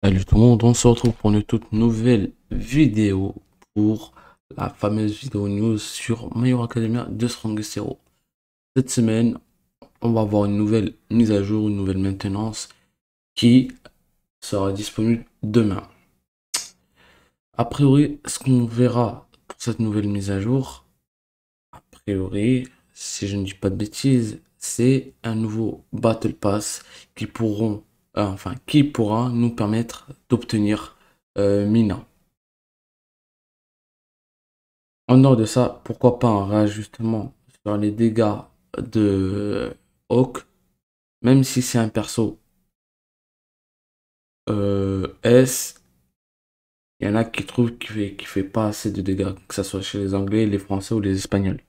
Salut tout le monde, on se retrouve pour une toute nouvelle vidéo pour la fameuse vidéo news sur mayor Academia de Strong Cette semaine, on va avoir une nouvelle mise à jour, une nouvelle maintenance qui sera disponible demain. A priori, ce qu'on verra pour cette nouvelle mise à jour, a priori, si je ne dis pas de bêtises, c'est un nouveau Battle Pass qui pourront euh, enfin qui pourra nous permettre d'obtenir euh, Mina. En dehors de ça, pourquoi pas un réajustement sur les dégâts de euh, Hawk, même si c'est un perso euh, S. Il y en a qui trouvent qu'il fait, fait pas assez de dégâts, que ce soit chez les Anglais, les Français ou les Espagnols.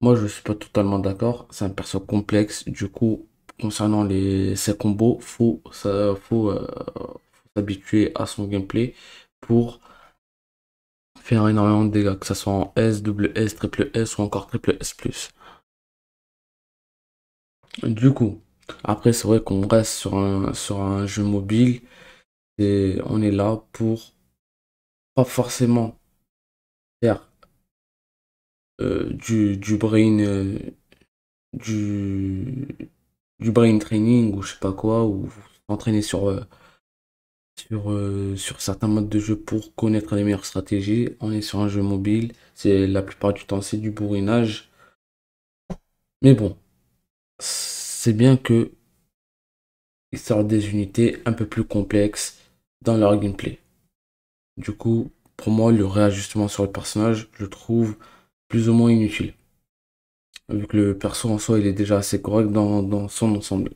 Moi, je suis pas totalement d'accord. C'est un perso complexe. Du coup, concernant les, ses combos, faut, ça, euh, faut, s'habituer à son gameplay pour faire énormément de dégâts, que ce soit en S, double S, triple S ou encore triple S+. Du coup, après c'est vrai qu'on reste sur un, sur un jeu mobile et on est là pour pas forcément faire euh, du, du brain, euh, du, brain training ou je sais pas quoi, ou entraîner sur, euh, sur, euh, sur certains modes de jeu pour connaître les meilleures stratégies. On est sur un jeu mobile, c'est la plupart du temps c'est du bourrinage. Mais bon, c'est bien que ils sortent des unités un peu plus complexes dans leur gameplay. Du coup, pour moi, le réajustement sur le personnage, je trouve plus ou moins inutile vu que le perso en soi il est déjà assez correct dans, son ensemble.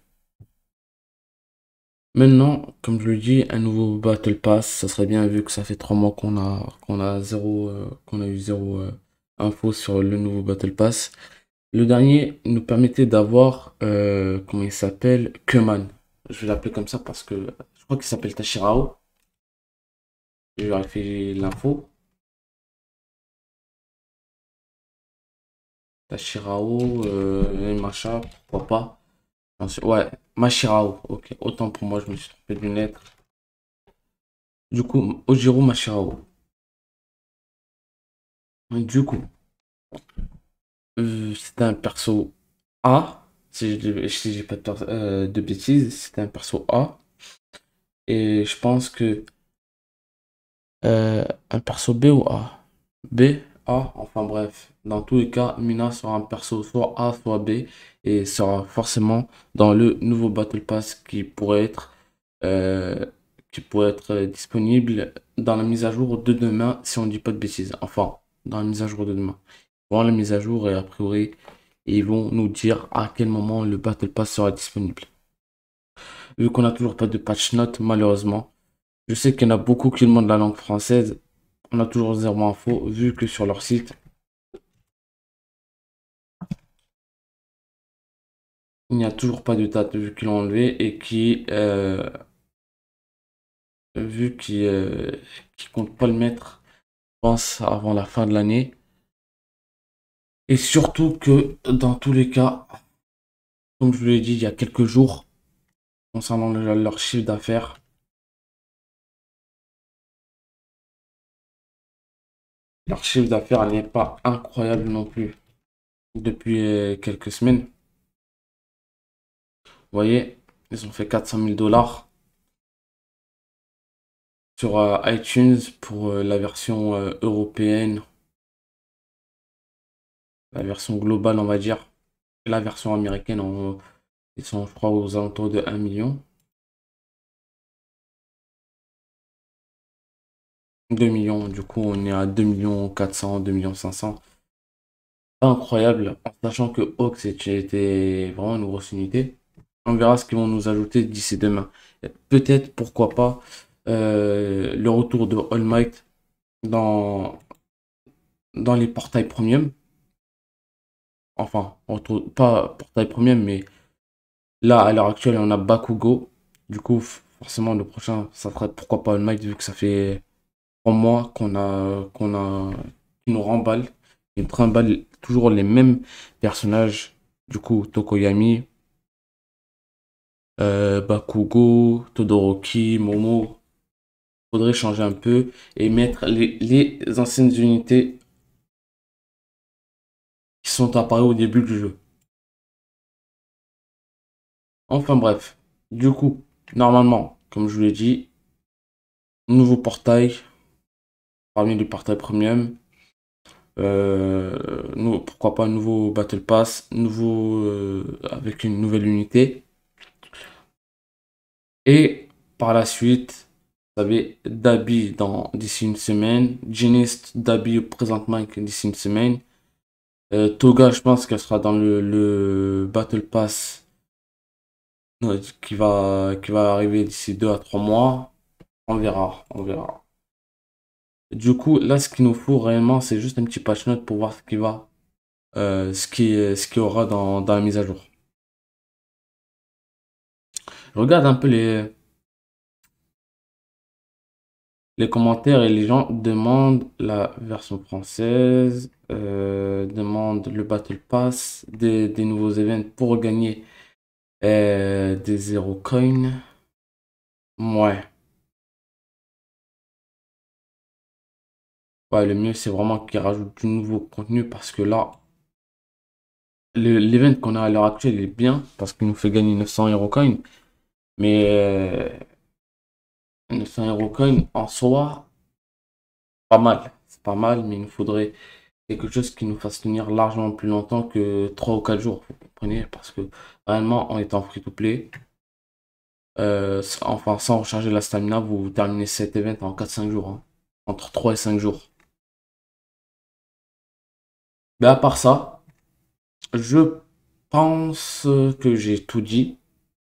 Maintenant, comme je le dis, un nouveau Battle Pass, ça serait bien vu que ça fait 3 mois qu'on a qu'on a zéro euh, qu'on a eu zéro euh, info sur le nouveau Battle Pass. Le dernier nous permettait d'avoir euh, comment il s'appelle Keman. Je vais l'appeler comme ça parce que je crois qu'il s'appelle Tashirao. Je vais vérifier l'info. Tachirao, euh, Macha, pourquoi pas. ouais, Machirao, ok. Autant pour moi, je me suis trompé d'une lettre. Du coup, Ojiro Machirao. Du coup, euh, c'est un perso A. Si je pas euh, de, bêtises, c'est un perso A. Et je pense que. Euh, un perso B ou A B enfin bref. Dans tous les cas, Mina sera un perso soit A, soit B, et sera forcément dans le nouveau Battle Pass qui pourrait être, euh, qui pourrait être disponible dans la mise à jour de demain, si on ne dit pas de bêtises. Enfin, dans la mise à jour de demain. voir la mise à jour et a priori, ils vont nous dire à quel moment le Battle Pass sera disponible. Vu qu'on a toujours pas de patch note, malheureusement. Je sais qu'il y en a beaucoup qui demandent la langue française on a toujours zéro info vu que sur leur site il n'y a toujours pas de date vu qu'ils l'ont enlevé et qui euh, vu qu'ils ne euh, comptent pas le mettre pense avant la fin de l'année et surtout que dans tous les cas comme je vous l'ai dit il y a quelques jours concernant leur chiffre d'affaires Leur chiffre d'affaires n'est pas incroyable non plus depuis euh, quelques semaines. Vous voyez, ils ont fait 400 000 dollars sur euh, iTunes pour euh, la version européenne, la version globale, on va dire, la version américaine, ils sont, je crois, aux alentours de 1 million. 2 millions, du coup on est à 2 millions 400, 2 millions 500. Pas incroyable, en sachant que Hawks était vraiment une grosse unité. On verra ce qu'ils vont nous ajouter d'ici demain. Peut-être, pourquoi pas, euh, le retour de All Might dans, dans les portails premium. Enfin, on pas portail premium, mais là, à l'heure actuelle, on a Bakugo. Du coup, forcément, le prochain, ça ferait pourquoi pas All Might, vu que ça fait pour moi qu'on a qu'on a qui nous remballe et remballe toujours les mêmes personnages du coup Tokoyami euh, Bakugo Todoroki Momo faudrait changer un peu et mettre les, les anciennes unités qui sont apparues au début du jeu enfin bref du coup normalement comme je vous l'ai dit nouveau portail du partage premium. Euh, nous, pourquoi pas nouveau Battle Pass, nouveau, euh, avec une nouvelle unité. Et par la suite, vous savez, Dabi dans d'ici une semaine, Genist Dabi présentement d'ici une semaine. Euh, Toga, je pense qu'elle sera dans le, Battle Pass qui va, qui va arriver d'ici deux à trois mois. On verra, on verra. Du coup, là, ce qu'il nous faut réellement, c'est juste un petit patch note pour voir ce qui va, euh, ce qui, qu'il y aura dans, la mise à jour. regarde un peu les, les commentaires et les gens demandent la version française, euh, demandent le Battle Pass, des, nouveaux événements pour gagner euh, des zéro coins. Ouais. le mieux, c'est vraiment qu'il rajoute du nouveau contenu parce que là, l'event qu'on a à l'heure actuelle est bien parce qu'il nous fait gagner 900 Hero Coins. Mais 900 Hero Coins, en soi, pas mal. C'est pas mal, mais il nous faudrait quelque chose qui nous fasse tenir largement plus longtemps que 3 ou 4 jours. Vous comprenez Parce que réellement, en étant free to play, euh, enfin sans recharger la stamina, vous terminez cet event en 4-5 jours. Hein. Entre 3 et 5 jours. Mais à part ça, je pense que j'ai tout dit.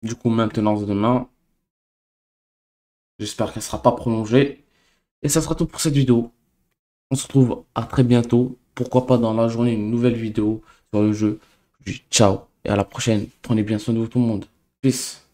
Du coup, maintenant demain. J'espère qu'elle ne sera pas prolongée. Et ça sera tout pour cette vidéo. On se retrouve à très bientôt. Pourquoi pas dans la journée une nouvelle vidéo sur le jeu. Ciao et à la prochaine. Prenez bien soin de vous tout le monde. Peace.